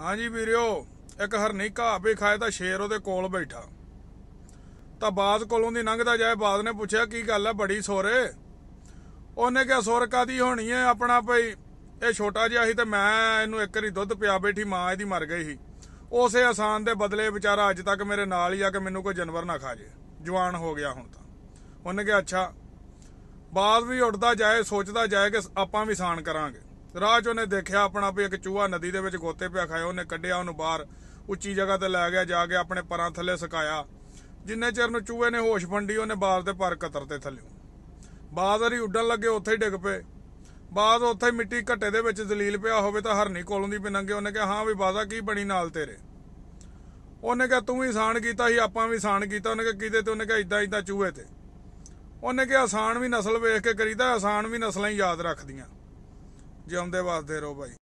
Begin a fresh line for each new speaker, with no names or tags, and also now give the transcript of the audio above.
ਹਾਂਜੀ ਵੀਰਿਓ ਇੱਕ ਹਰਨੀ ਘਾਹ ਵੀ ਖਾਏ ਤਾਂ ਸ਼ੇਰ ਉਹਦੇ ਕੋਲ ਬੈਠਾ ਤਾਂ ਬਾਦ ਕੋਲੋਂ ਦੀ ਲੰਘਦਾ ਜਾਏ ਬਾਦ ਨੇ ਪੁੱਛਿਆ ਕੀ ਗੱਲ ਆ ਬੜੀ ਸੋਰੇ ਉਹਨੇ ਕਿਹਾ ਸੁਰ ਕਾਦੀ ਹੋਣੀ ਐ ਆਪਣਾ ਭਈ ਇਹ ਛੋਟਾ ਜਿਹਾ ਸੀ ਤੇ ਮੈਂ ਇਹਨੂੰ ਇੱਕ ਵਾਰੀ ਦੁੱਧ ਪਿਆ ਬੈਠੀ ਮਾਂ ਇਹਦੀ ਮਰ ਗਈ ਸੀ ਉਸੇ ਆਸਾਨ ਦੇ ਬਦਲੇ ਵਿਚਾਰਾ ਅੱਜ ਤੱਕ ਮੇਰੇ ਨਾਲ ਹੀ ਆ ਕੇ ਮੈਨੂੰ ਕੋਈ ਜਾਨਵਰ ਨਾ ਖਾ ਜੇ ਜਵਾਨ ਹੋ ਗਿਆ ਹੁਣ ਤਾਂ ਉਹਨੇ ਕਿਹਾ ਅੱਛਾ ਬਾਦ ਵੀ ਉੱਡਦਾ ਜਾਏ ਸੋਚਦਾ ਜਾਏ ਕਿ ਆਪਾਂ ਵੀ ਸਾਨ ਕਰਾਂਗੇ ਰਾਜ ਉਹਨੇ ਦੇਖਿਆ ਆਪਣਾ ਵੀ ਇੱਕ ਚੂਹਾ ਨਦੀ ਦੇ ਵਿੱਚ ਗੋਤੇ ਪਿਆ ਖਾਇਆ ਉਹਨੇ ਕੱਢਿਆ ਉਹਨੂੰ ਬਾਹਰ ਉੱਚੀ ਜਗ੍ਹਾ ਤੇ ਲੈ ਗਿਆ ਜਾ ਕੇ ਆਪਣੇ ਪਰਾਂ ਥੱਲੇ ਸੁਕਾਇਆ ਜਿੰਨੇ ਚਿਰ ਨੂੰ ਚੂਹੇ ਨੇ ਹੋਸ਼ ਫੰਡੀ ਉਹਨੇ ਬਾਲ ਤੇ ਪਰ ਕਤਰ ਤੇ ਥੱਲੇ ਬਾਦਰ ਹੀ ਉੱਡਣ ਲੱਗੇ ਉੱਥੇ ਹੀ ਡਿੱਗ ਪਏ ਬਾਦ ਉੱਥੇ ਹੀ ਮਿੱਟੀ ਘੱਟੇ ਦੇ ਵਿੱਚ ਜ਼ਲੀਲ ਪਿਆ ਹੋਵੇ ਤਾਂ ਹਰਨੀ ਕੋਲੋਂ ਦੀ ਪਿਨੰਗੇ ਉਹਨੇ ਕਿਹਾ ਹਾਂ ਵੀ ਬਾਜ਼ਾ ਕੀ ਬਣੀ ਨਾਲ ਤੇਰੇ ਉਹਨੇ ਕਿਹਾ ਤੂੰ ਵੀ ਸਾਣ ਕੀਤਾ ਸੀ ਆਪਾਂ ਵੀ ਸਾਣ ਕੀਤਾ ਉਹਨੇ ਕਿਹਾ ਕਿਤੇ ਤੇ ਉਹਨੇ ਕਿਹਾ ਇਦਾਂ ਇਦਾਂ ਚੂਹੇ ਤੇ ਉਹਨੇ ਕਿਹਾ ਆਸਾਨ ਵੀ ਨਸਲ ਵੇਖ ਕੇ ਕਰੀਦਾ ਆਸਾਨ ਵੀ ਨਸਲਾਂ ਹੀ ਯਾਦ ਰੱਖਦੀਆਂ ਜਿਉਂਦੇ ਵਸਦੇ ਰਹੋ ਭਾਈ